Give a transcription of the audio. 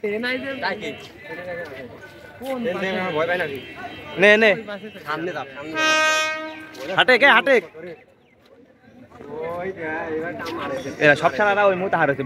সব সারারা ওই মুহূর্তে হারেছে